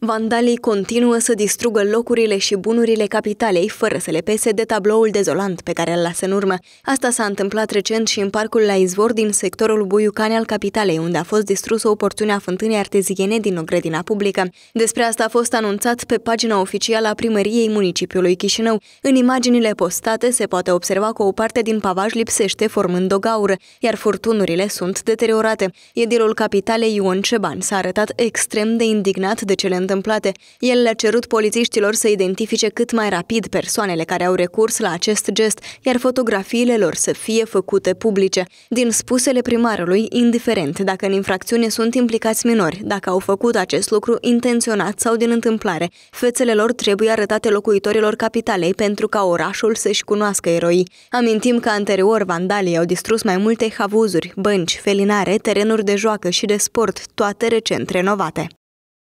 Vandalii continuă să distrugă locurile și bunurile capitalei, fără să le pese de tabloul dezolant pe care îl lasă în urmă. Asta s-a întâmplat recent și în parcul la izvor din sectorul Buiucane al capitalei, unde a fost distrusă o porțiune a fântânii arteziene din o grădină publică. Despre asta a fost anunțat pe pagina oficială a primăriei municipiului Chișinău. În imaginile postate se poate observa că o parte din pavaj lipsește formând o gaură, iar furtunurile sunt deteriorate. Edilul capitalei Ion Ceban s-a arătat extrem de indignat de cele întâmplate, el le-a cerut polițiștilor să identifice cât mai rapid persoanele care au recurs la acest gest, iar fotografiile lor să fie făcute publice. Din spusele primarului, indiferent dacă în infracțiune sunt implicați minori, dacă au făcut acest lucru intenționat sau din întâmplare, fețele lor trebuie arătate locuitorilor capitalei pentru ca orașul să-și cunoască eroii. Amintim că anterior vandalii au distrus mai multe havuzuri, bănci, felinare, terenuri de joacă și de sport, toate recent renovate.